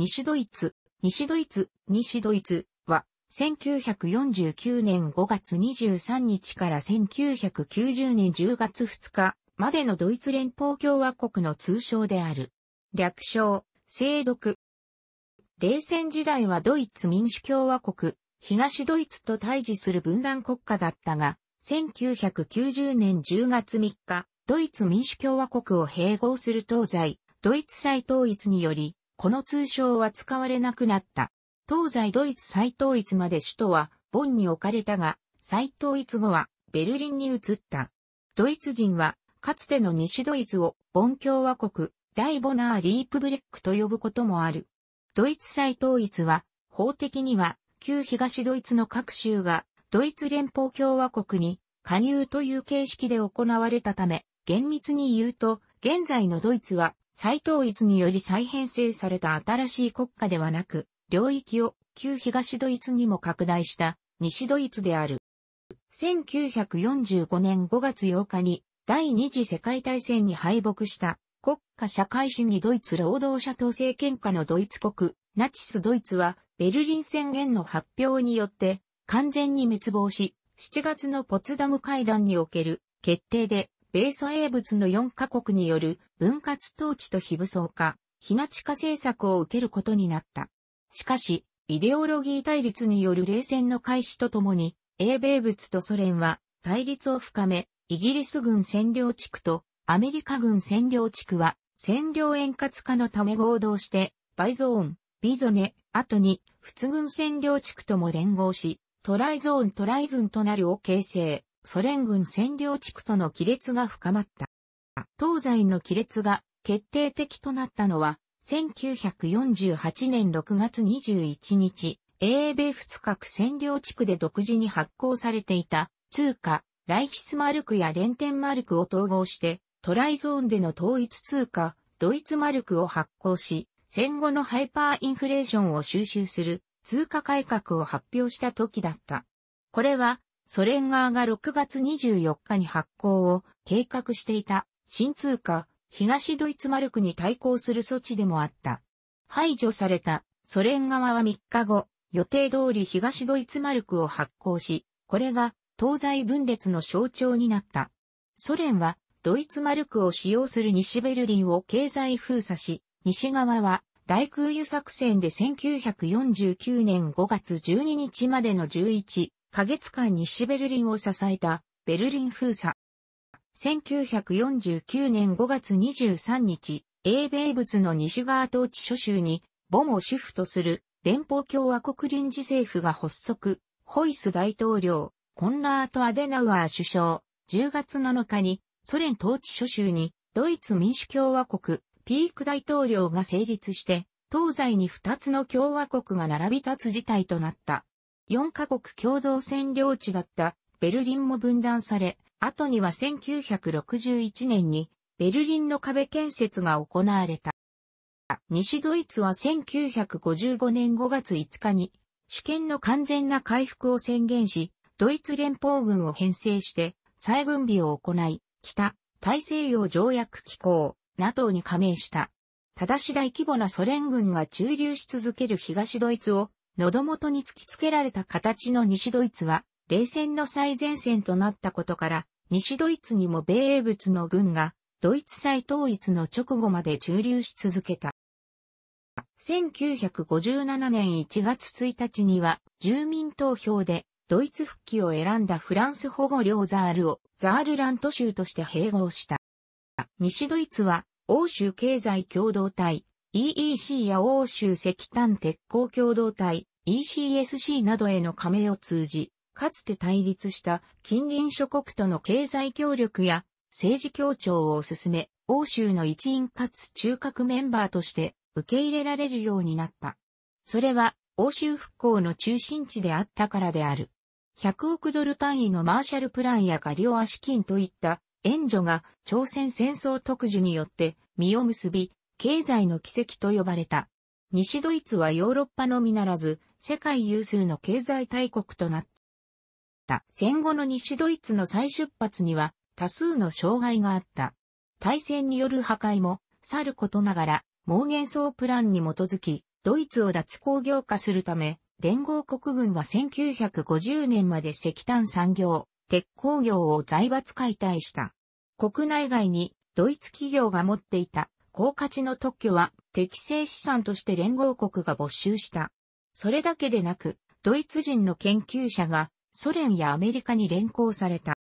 西ドイツ、西ドイツ、西ドイツは、1949年5月23日から1990年10月2日までのドイツ連邦共和国の通称である。略称、制毒。冷戦時代はドイツ民主共和国、東ドイツと対峙する分断国家だったが、1990年10月3日、ドイツ民主共和国を併合する東西、ドイツ再統一により、この通称は使われなくなった。東西ドイツ再統一まで首都はボンに置かれたが、再統一後はベルリンに移った。ドイツ人は、かつての西ドイツをボン共和国、大ボナー・リープブレックと呼ぶこともある。ドイツ再統一は、法的には、旧東ドイツの各州が、ドイツ連邦共和国に加入という形式で行われたため、厳密に言うと、現在のドイツは再統一により再編成された新しい国家ではなく、領域を旧東ドイツにも拡大した西ドイツである。1945年5月8日に第二次世界大戦に敗北した国家社会主義ドイツ労働者党政権下のドイツ国、ナチスドイツはベルリン宣言の発表によって完全に滅亡し、7月のポツダム会談における決定で米ソ英仏の4カ国による分割統治と非武装化、非ナチ化政策を受けることになった。しかし、イデオロギー対立による冷戦の開始とともに、英米仏とソ連は対立を深め、イギリス軍占領地区とアメリカ軍占領地区は占領円滑化のため合同して、バイゾーン、ビゾネ、後に仏軍占領地区とも連合し、トライゾーントライズンとなるを形成、ソ連軍占領地区との亀裂が深まった。東西の亀裂が決定的となったのは、1948年6月21日、英米仏閣占領地区で独自に発行されていた通貨、ライヒスマルクやレンテンマルクを統合して、トライゾーンでの統一通貨、ドイツマルクを発行し、戦後のハイパーインフレーションを収集する通貨改革を発表した時だった。これは、ソ連側が6月24日に発行を計画していた新通貨、東ドイツマルクに対抗する措置でもあった。排除されたソ連側は3日後、予定通り東ドイツマルクを発行し、これが東西分裂の象徴になった。ソ連はドイツマルクを使用する西ベルリンを経済封鎖し、西側は大空輸作戦で1949年5月12日までの11ヶ月間西ベルリンを支えたベルリン封鎖。1949年5月23日、英米仏の西側統治諸州に、ボムを主婦とする連邦共和国臨時政府が発足、ホイス大統領、コンラート・アデナウアー首相、10月7日にソ連統治諸州にドイツ民主共和国ピーク大統領が成立して、東西に2つの共和国が並び立つ事態となった。4カ国共同占領地だったベルリンも分断され、後には1961年にベルリンの壁建設が行われた。西ドイツは1955年5月5日に主権の完全な回復を宣言し、ドイツ連邦軍を編成して再軍備を行い、北、大西洋条約機構、NATO に加盟した。ただし大規模なソ連軍が駐留し続ける東ドイツを喉元に突きつけられた形の西ドイツは冷戦の最前線となったことから、西ドイツにも米英物の軍が、ドイツ再統一の直後まで駐留し続けた。1957年1月1日には、住民投票で、ドイツ復帰を選んだフランス保護領ザールを、ザールラント州として併合した。西ドイツは、欧州経済共同体、EEC や欧州石炭鉄鋼共同体、ECSC などへの加盟を通じ、かつて対立した近隣諸国との経済協力や政治協調を進め、欧州の一員かつ中核メンバーとして受け入れられるようになった。それは欧州復興の中心地であったからである。100億ドル単位のマーシャルプランやガリオア資金といった援助が朝鮮戦争特需によって実を結び、経済の奇跡と呼ばれた。西ドイツはヨーロッパのみならず、世界有数の経済大国となった。った戦後の西ドイツの再出発には多数の障害があった。大戦による破壊も、さることながら、盲言層プランに基づき、ドイツを脱工業化するため、連合国軍は1950年まで石炭産業、鉄鋼業を財閥解体した。国内外にドイツ企業が持っていた高価値の特許は適正資産として連合国が没収した。それだけでなく、ドイツ人の研究者がソ連やアメリカに連行された。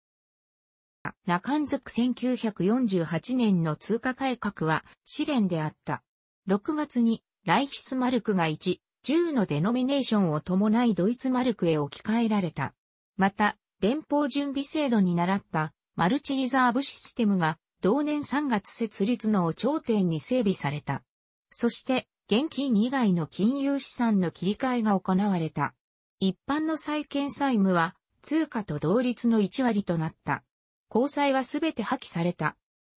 ナカンズク1948年の通貨改革は試練であった。6月にライヒスマルクが1、10のデノミネーションを伴いドイツマルクへ置き換えられた。また、連邦準備制度に習ったマルチリザーブシステムが同年3月設立の頂点に整備された。そして、現金以外の金融資産の切り替えが行われた。一般の債権債務は通貨と同率の1割となった。交際はすべて破棄された。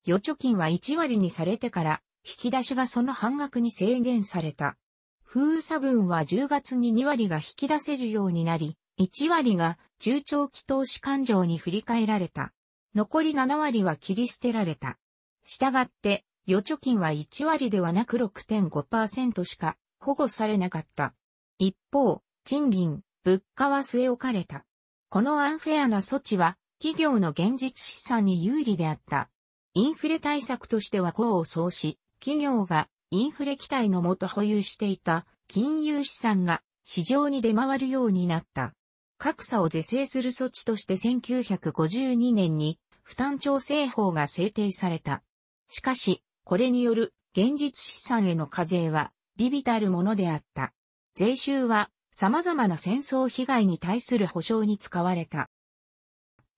預貯金は1割にされてから、引き出しがその半額に制限された。封鎖分は10月に2割が引き出せるようになり、1割が中長期投資勘定に振り替えられた。残り7割は切り捨てられた。したがって、預貯金は1割ではなく6.5%しか保護されなかった。一方、賃金、物価は据え置かれた。このアンフェアな措置は、企業の現実資産に有利であった。インフレ対策としては功を奏し、企業がインフレ期待のもと保有していた金融資産が市場に出回るようになった。格差を是正する措置として1952年に負担調整法が制定された。しかし、これによる現実資産への課税は微々たるものであった。税収は様々な戦争被害に対する保障に使われた。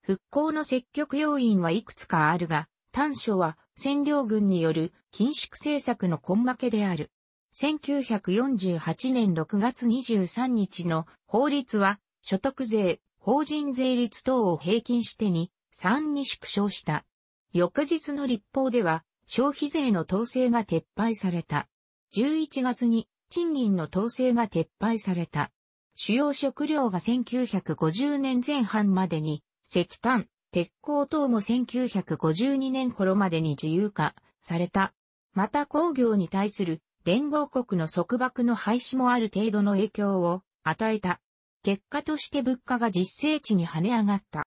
復興の積極要因はいくつかあるが、短所は占領軍による緊縮政策の根負けである。1948年6月23日の法律は所得税、法人税率等を平均して2、3に縮小した。翌日の立法では消費税の統制が撤廃された。11月に賃金の統制が撤廃された。主要食料が1950年前半までに、石炭、鉄鋼等も1952年頃までに自由化された。また工業に対する連合国の束縛の廃止もある程度の影響を与えた。結果として物価が実勢値に跳ね上がった。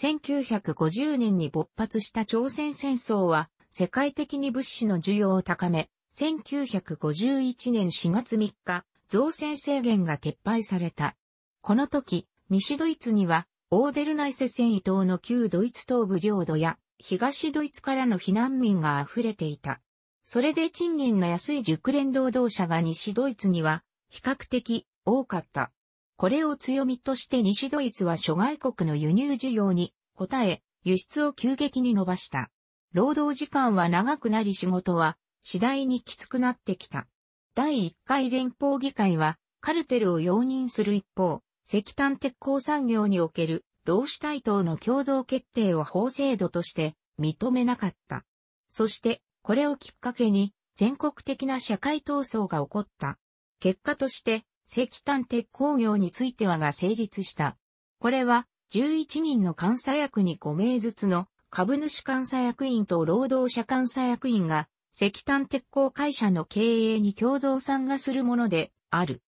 1950年に勃発した朝鮮戦争は世界的に物資の需要を高め、1951年4月3日、造船制限が撤廃された。この時、西ドイツには、オーデルナイセ戦移島の旧ドイツ東部領土や、東ドイツからの避難民が溢れていた。それで賃金の安い熟練労働者が西ドイツには、比較的多かった。これを強みとして西ドイツは諸外国の輸入需要に応え、輸出を急激に伸ばした。労働時間は長くなり仕事は次第にきつくなってきた。第1回連邦議会は、カルテルを容認する一方、石炭鉄鋼産業における労使対等の共同決定を法制度として認めなかった。そして、これをきっかけに全国的な社会闘争が起こった。結果として、石炭鉄鋼業についてはが成立した。これは、11人の監査役に5名ずつの株主監査役員と労働者監査役員が石炭鉄鋼会社の経営に共同参画するものである。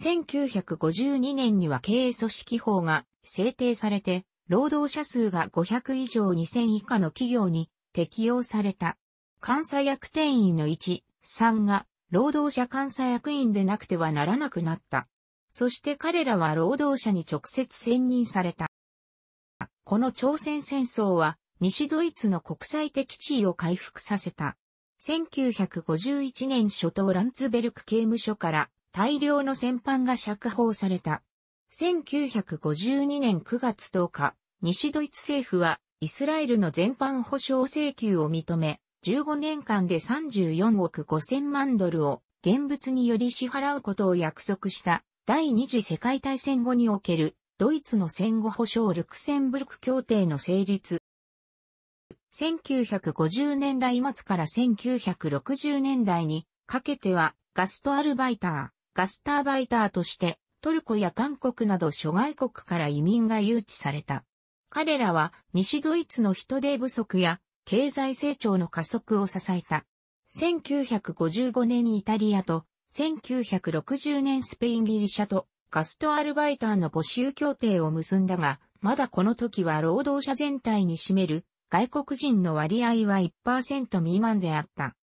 1952年には経営組織法が制定されて、労働者数が500以上2000以下の企業に適用された。監査役店員の1、3が労働者監査役員でなくてはならなくなった。そして彼らは労働者に直接選任された。この朝鮮戦争は西ドイツの国際的地位を回復させた。1951年初頭ランツベルク刑務所から大量の戦犯が釈放された。1952年9月10日、西ドイツ政府はイスラエルの全般保障請求を認め、15年間で34億5000万ドルを現物により支払うことを約束した第二次世界大戦後におけるドイツの戦後保障ルクセンブルク協定の成立1950年代末から1960年代にかけてはガストアルバイター、ガスターバイターとしてトルコや韓国など諸外国から移民が誘致された。彼らは西ドイツの人手不足や経済成長の加速を支えた。1955年にイタリアと1960年スペインギリシャとガストアルバイターの募集協定を結んだが、まだこの時は労働者全体に占める外国人の割合は1%未満であった。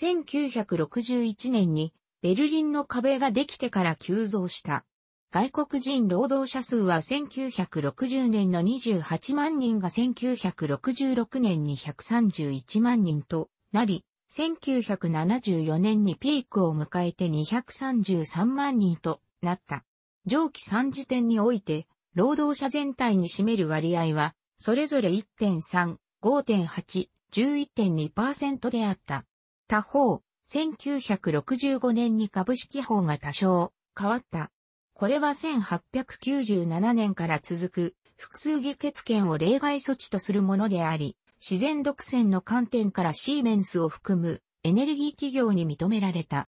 1961年にベルリンの壁ができてから急増した。外国人労働者数は1960年の28万人が1966年に131万人となり、1974年にピークを迎えて233万人となった。上記3時点において、労働者全体に占める割合は、それぞれ1.3、5.8、11.2%であった。他方、1965年に株式法が多少変わった。これは1897年から続く複数議決権を例外措置とするものであり、自然独占の観点からシーメンスを含むエネルギー企業に認められた。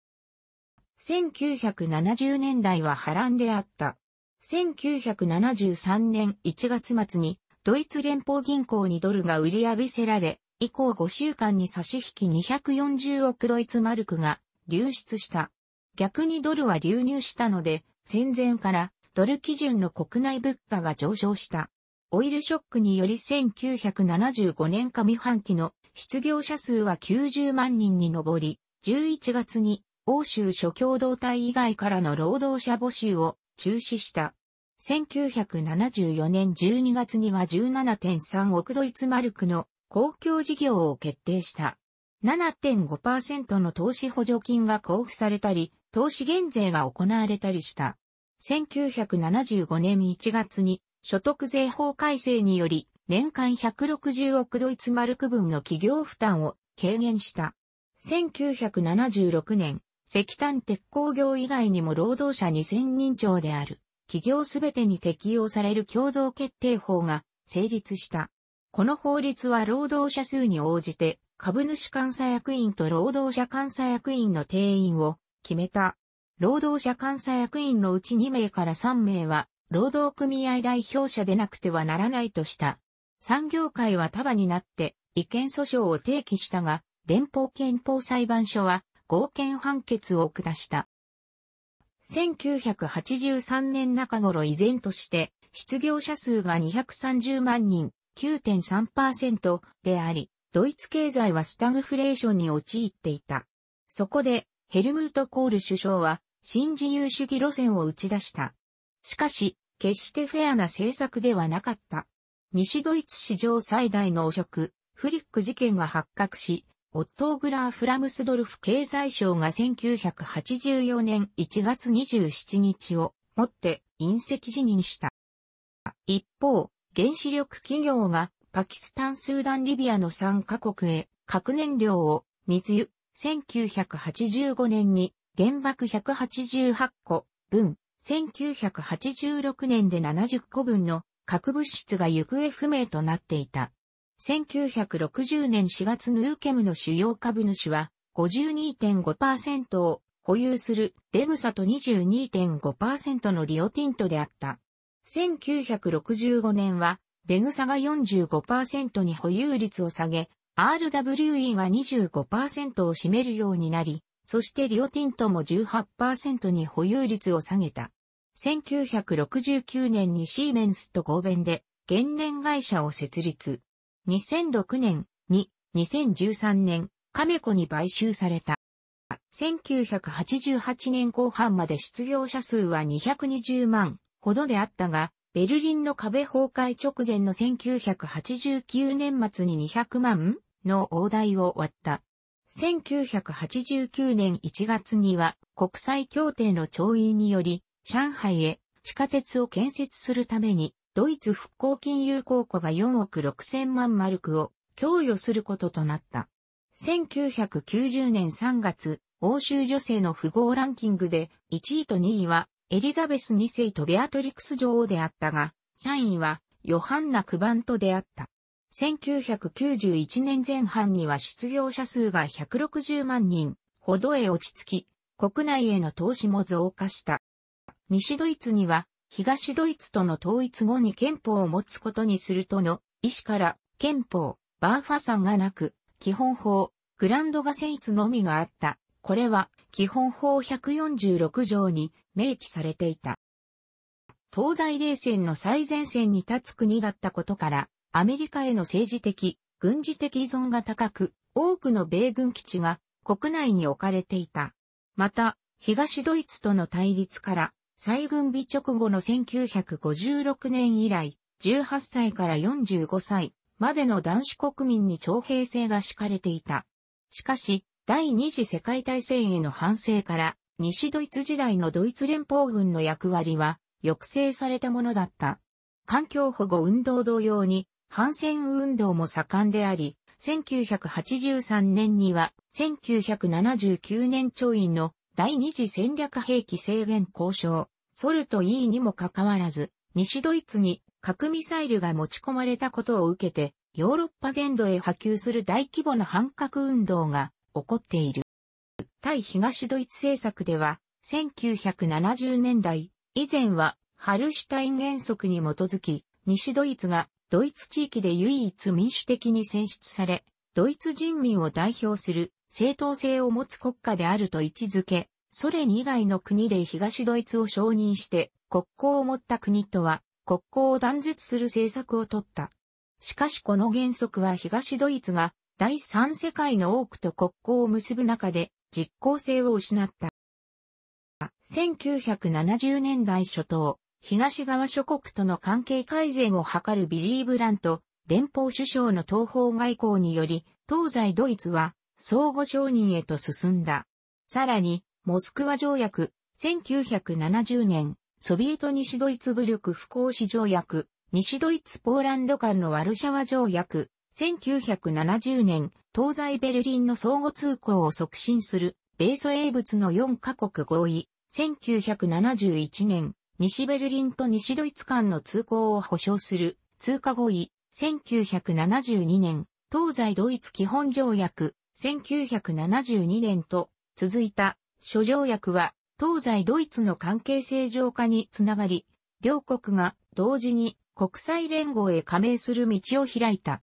1970年代は波乱であった。1973年1月末にドイツ連邦銀行にドルが売り浴びせられ、以降5週間に差し引き240億ドイツマルクが流出した。逆にドルは流入したので、戦前からドル基準の国内物価が上昇した。オイルショックにより1975年上半期の失業者数は90万人に上り、11月に欧州諸共同体以外からの労働者募集を中止した。1974年12月には17.3億ドイツマルクの公共事業を決定した。7.5%の投資補助金が交付されたり、投資減税が行われたりした。1975年1月に所得税法改正により年間160億ドイツマルク分の企業負担を軽減した。1976年、石炭鉄鋼業以外にも労働者2000人超である。企業すべてに適用される共同決定法が成立した。この法律は労働者数に応じて株主監査役員と労働者監査役員の定員を決めた。労働者監査役員のうち2名から3名は労働組合代表者でなくてはならないとした。産業界は束になって違憲訴訟を提起したが、連邦憲法裁判所は合憲判決を下した。1983年中頃依然として、失業者数が230万人、9.3%であり、ドイツ経済はスタグフレーションに陥っていた。そこで、ヘルムート・コール首相は、新自由主義路線を打ち出した。しかし、決してフェアな政策ではなかった。西ドイツ史上最大の汚職、フリック事件が発覚し、オットー・グラー・フラムスドルフ経済省が1984年1月27日をもって隕石辞任した。一方、原子力企業がパキスタン・スーダン・リビアの3カ国へ核燃料を水湯1985年に原爆188個分、1986年で70個分の核物質が行方不明となっていた。1960年4月ヌーケムの主要株主は52.5%を保有するデグサと22.5%のリオティントであった。1965年はデグサが45%に保有率を下げ、RWE が25%を占めるようになり、そしてリオティントも18%に保有率を下げた。1969年にシーメンスと合弁で、原燃会社を設立。2006年に2013年、亀子に買収された。1988年後半まで失業者数は220万ほどであったが、ベルリンの壁崩壊直前の1989年末に200万の大台を割った。1989年1月には国際協定の調印により上海へ地下鉄を建設するためにドイツ復興金融公庫が4億6千万マルクを供与することとなった。1990年3月、欧州女性の富豪ランキングで1位と2位はエリザベス2世とベアトリクス女王であったが、3位はヨハンナ・クバンと出会った。1991年前半には失業者数が160万人ほどへ落ち着き、国内への投資も増加した。西ドイツには東ドイツとの統一後に憲法を持つことにするとの意思から憲法、バーファさんがなく、基本法、グランドガセイツのみがあった。これは基本法146条に明記されていた。東西冷戦の最前線に立つ国だったことから、アメリカへの政治的、軍事的依存が高く、多くの米軍基地が国内に置かれていた。また、東ドイツとの対立から、再軍備直後の1956年以来、18歳から45歳までの男子国民に徴兵制が敷かれていた。しかし、第二次世界大戦への反省から、西ドイツ時代のドイツ連邦軍の役割は、抑制されたものだった。環境保護運動同様に、反戦運動も盛んであり、1983年には、1979年調印の第二次戦略兵器制限交渉、ソルト E にもかかわらず、西ドイツに核ミサイルが持ち込まれたことを受けて、ヨーロッパ全土へ波及する大規模な反核運動が起こっている。対東ドイツ政策では、1970年代、以前は、ハルシュタイン原則に基づき、西ドイツがドイツ地域で唯一民主的に選出され、ドイツ人民を代表する正当性を持つ国家であると位置づけ、ソ連以外の国で東ドイツを承認して国交を持った国とは国交を断絶する政策をとった。しかしこの原則は東ドイツが第三世界の多くと国交を結ぶ中で実効性を失った。1970年代初頭、東側諸国との関係改善を図るビリー・ブラント、連邦首相の東方外交により、東西ドイツは相互承認へと進んだ。さらに、モスクワ条約、1970年、ソビエト西ドイツ武力不行使条約、西ドイツポーランド間のワルシャワ条約、1970年、東西ベルリンの相互通行を促進する、米ソ英仏の4カ国合意、1971年、西ベルリンと西ドイツ間の通行を保障する、通過合意、1972年、東西ドイツ基本条約、1972年と続いた諸条約は東西ドイツの関係正常化につながり、両国が同時に国際連合へ加盟する道を開いた。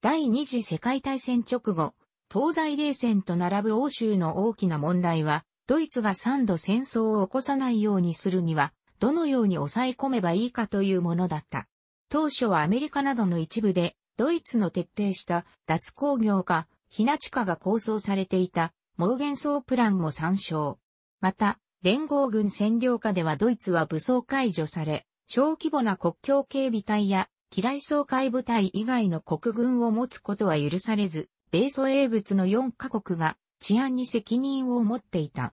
第二次世界大戦直後、東西冷戦と並ぶ欧州の大きな問題は、ドイツが3度戦争を起こさないようにするには、どのように抑え込めばいいかというものだった。当初はアメリカなどの一部で、ドイツの徹底した脱工業化、ひなちかが構想されていた、毛幻想プランも参照。また、連合軍占領下ではドイツは武装解除され、小規模な国境警備隊や、機雷総会部隊以外の国軍を持つことは許されず、米ソ英仏の4カ国が治安に責任を持っていた。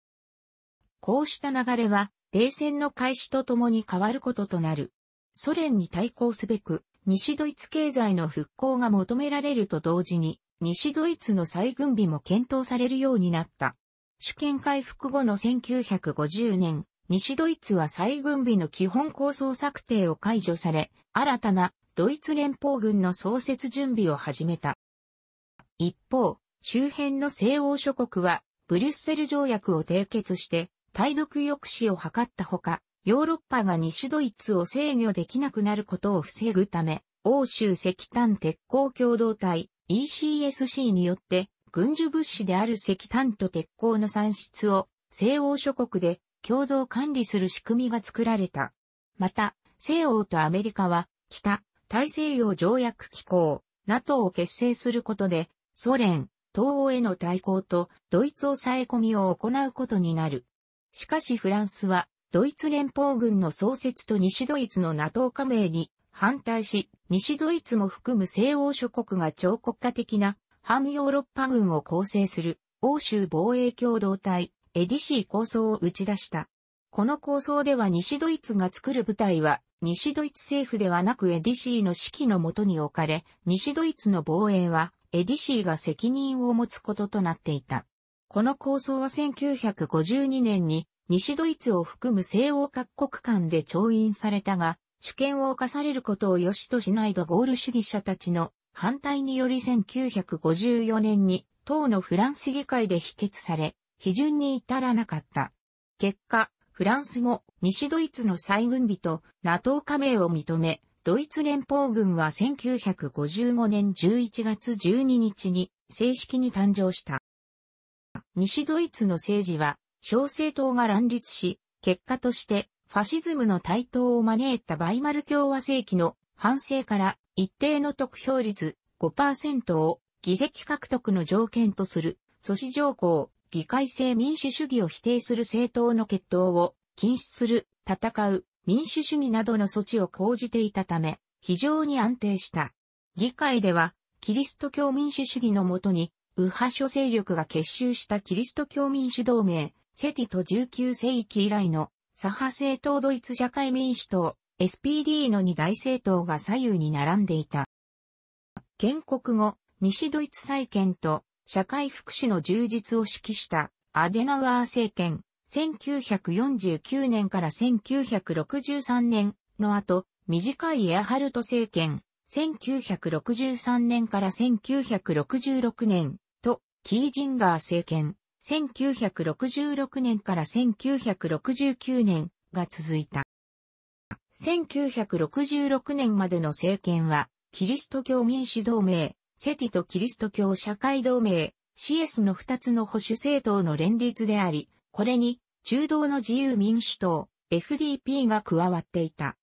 こうした流れは、冷戦の開始とともに変わることとなる。ソ連に対抗すべく、西ドイツ経済の復興が求められると同時に、西ドイツの再軍備も検討されるようになった。主権回復後の1950年、西ドイツは再軍備の基本構想策定を解除され、新たなドイツ連邦軍の創設準備を始めた。一方、周辺の西欧諸国は、ブリュッセル条約を締結して、対独抑止を図ったほか、ヨーロッパが西ドイツを制御できなくなることを防ぐため、欧州石炭鉄鋼共同体、ECSC によって軍需物資である石炭と鉄鋼の産出を西欧諸国で共同管理する仕組みが作られた。また、西欧とアメリカは北大西洋条約機構 NATO を結成することでソ連、東欧への対抗とドイツ抑え込みを行うことになる。しかしフランスはドイツ連邦軍の創設と西ドイツの NATO 加盟に反対し、西ドイツも含む西欧諸国が超国家的な反ヨーロッパ軍を構成する欧州防衛共同体、エディシー構想を打ち出した。この構想では西ドイツが作る部隊は、西ドイツ政府ではなくエディシーの指揮のもとに置かれ、西ドイツの防衛は、エディシーが責任を持つこととなっていた。この構想は1952年に、西ドイツを含む西欧各国間で調印されたが、主権を侵されることを良しとしないドゴール主義者たちの反対により1954年に党のフランス議会で否決され、批准に至らなかった。結果、フランスも西ドイツの再軍備と NATO 加盟を認め、ドイツ連邦軍は1955年11月12日に正式に誕生した。西ドイツの政治は小政党が乱立し、結果としてファシズムの台頭を招いたバイマル共和政期の反省から一定の得票率5%を議席獲得の条件とする阻止条項、議会制民主主義を否定する政党の決闘を禁止する、戦う、民主主義などの措置を講じていたため、非常に安定した。議会では、キリスト教民主主義のもとに、右派諸勢力が結集したキリスト教民主同盟、セティと19世紀以来の左派政党ドイツ社会民主党、SPD の二大政党が左右に並んでいた。建国後、西ドイツ再建と社会福祉の充実を指揮したアデナウアー政権、1949年から1963年の後、短いエアハルト政権、1963年から1966年と、キージンガー政権、1966年から1969年が続いた。1966年までの政権は、キリスト教民主同盟、セティとキリスト教社会同盟、CS の2つの保守政党の連立であり、これに中道の自由民主党、FDP が加わっていた。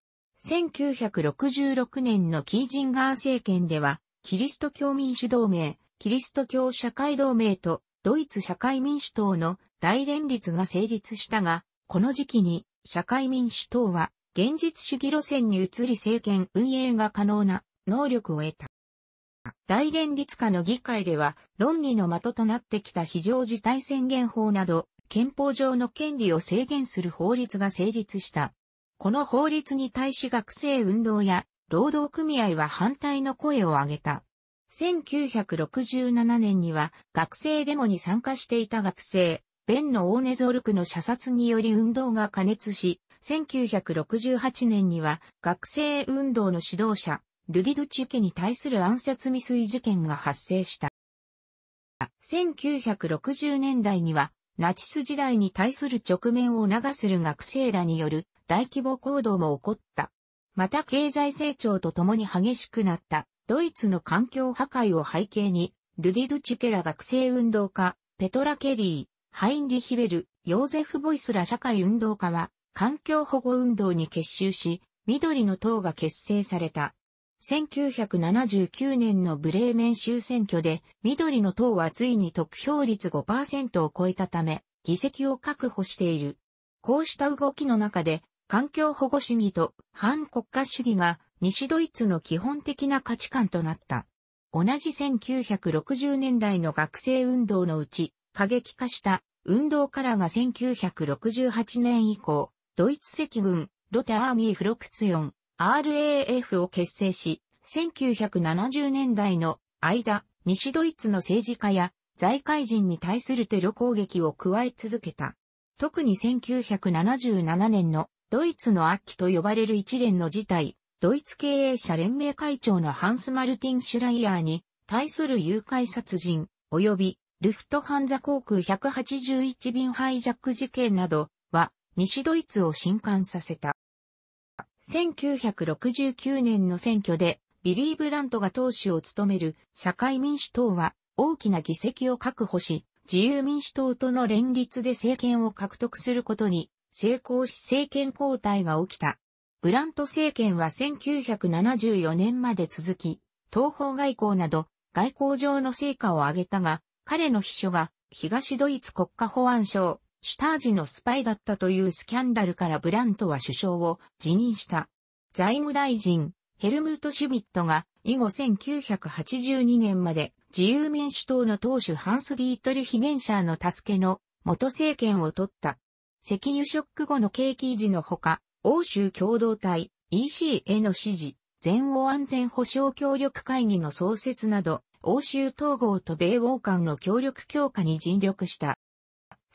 1966年のキージンガー政権では、キリスト教民主同盟、キリスト教社会同盟とドイツ社会民主党の大連立が成立したが、この時期に社会民主党は現実主義路線に移り政権運営が可能な能力を得た。大連立下の議会では論議の的となってきた非常事態宣言法など憲法上の権利を制限する法律が成立した。この法律に対し学生運動や労働組合は反対の声を上げた。1967年には学生デモに参加していた学生、ベンのオーネゾルクの射殺により運動が加熱し、1968年には学生運動の指導者、ルギドチュケに対する暗殺未遂事件が発生した。1960年代には、ナチス時代に対する直面を促する学生らによる大規模行動も起こった。また経済成長とともに激しくなったドイツの環境破壊を背景に、ルディド・チケラ学生運動家、ペトラ・ケリー、ハインリヒベル、ヨーゼフ・ボイスら社会運動家は、環境保護運動に結集し、緑の党が結成された。1979年のブレーメン州選挙で、緑の党はついに得票率5%を超えたため、議席を確保している。こうした動きの中で、環境保護主義と反国家主義が西ドイツの基本的な価値観となった。同じ1960年代の学生運動のうち、過激化した運動からが1968年以降、ドイツ赤軍、ロテアーミー・フロクツヨン、RAF を結成し、1970年代の間、西ドイツの政治家や財界人に対するテロ攻撃を加え続けた。特に1977年のドイツの悪期と呼ばれる一連の事態、ドイツ経営者連盟会長のハンス・マルティン・シュライヤーに対する誘拐殺人及びルフトハンザ航空181便ハイジャック事件などは西ドイツを震撼させた。1969年の選挙でビリー・ブラントが党首を務める社会民主党は大きな議席を確保し、自由民主党との連立で政権を獲得することに成功し政権交代が起きた。ブラント政権は1974年まで続き、東方外交など外交上の成果を上げたが、彼の秘書が東ドイツ国家保安省、シュタージのスパイだったというスキャンダルからブラントは首相を辞任した。財務大臣、ヘルムート・シュビットが以後1982年まで自由民主党の党首ハンス・ディートリヒ・ゲンシャーの助けの元政権を取った。石油ショック後の景気維持のほか、欧州共同体 EC への支持、全欧安全保障協力会議の創設など、欧州統合と米欧間の協力強化に尽力した。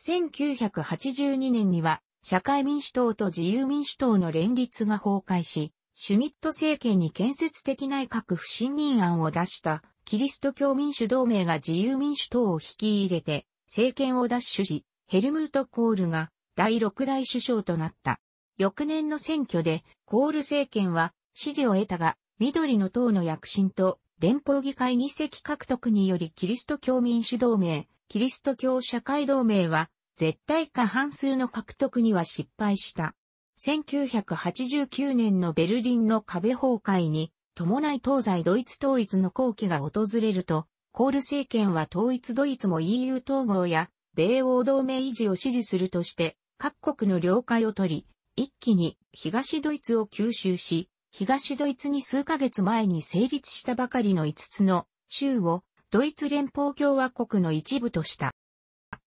1982年には、社会民主党と自由民主党の連立が崩壊し、シュミット政権に建設的内閣不信任案を出した、キリスト教民主同盟が自由民主党を引き入れて、政権を奪取し、ヘルムート・コールが第6代首相となった。翌年の選挙で、コール政権は支持を得たが、緑の党の躍進と連邦議会議席獲得によりキリスト教民主同盟、キリスト教社会同盟は、絶対過半数の獲得には失敗した。1989年のベルリンの壁崩壊に伴い東西ドイツ統一の後期が訪れると、コール政権は統一ドイツも EU 統合や米欧同盟維持を支持するとして、各国の了解を取り、一気に東ドイツを吸収し、東ドイツに数ヶ月前に成立したばかりの5つの州をドイツ連邦共和国の一部とした。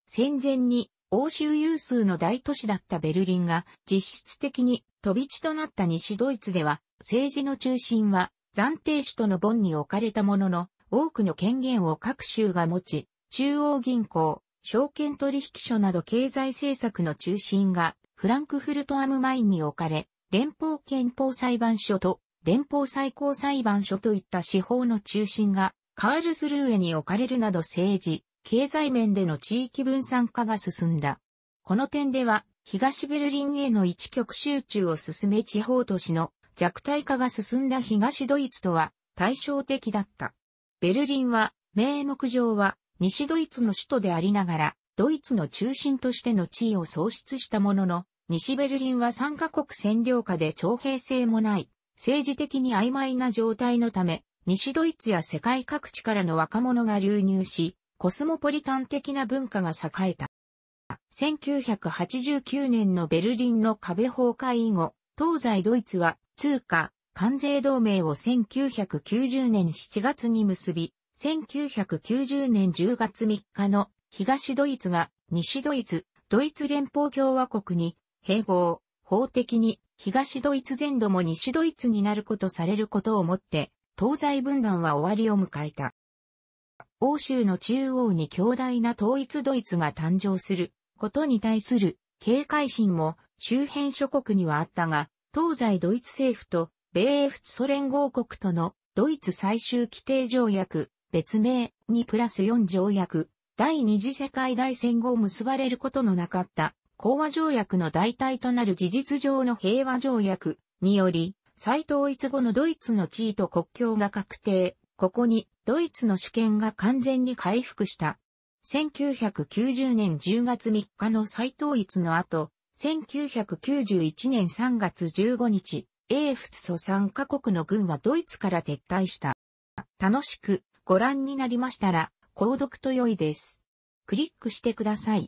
戦前に欧州有数の大都市だったベルリンが実質的に飛び地となった西ドイツでは政治の中心は暫定首都のボンに置かれたものの多くの権限を各州が持ち中央銀行、証券取引所など経済政策の中心がフランクフルトアムマインに置かれ、連邦憲法裁判所と連邦最高裁判所といった司法の中心がカールスルーエに置かれるなど政治、経済面での地域分散化が進んだ。この点では、東ベルリンへの一極集中を進め地方都市の弱体化が進んだ東ドイツとは対照的だった。ベルリンは、名目上は西ドイツの首都でありながら、ドイツの中心としての地位を創出したものの、西ベルリンは参カ国占領下で徴兵制もない、政治的に曖昧な状態のため、西ドイツや世界各地からの若者が流入し、コスモポリタン的な文化が栄えた。1989年のベルリンの壁崩壊以後、東西ドイツは通貨、関税同盟を1990年7月に結び、1990年10月3日の東ドイツが西ドイツ、ドイツ連邦共和国に併合、法的に東ドイツ全土も西ドイツになることされることをもって、東西分断は終わりを迎えた。欧州の中央に強大な統一ドイツが誕生することに対する警戒心も周辺諸国にはあったが、東西ドイツ政府と米英仏ソ連合国とのドイツ最終規定条約、別名にプラス4条約、第二次世界大戦後結ばれることのなかった講和条約の代替となる事実上の平和条約により、再統一後のドイツの地位と国境が確定、ここにドイツの主権が完全に回復した。1990年10月3日の再統一の後、1991年3月15日、英仏蘇三カ国の軍はドイツから撤退した。楽しくご覧になりましたら、購読と良いです。クリックしてください。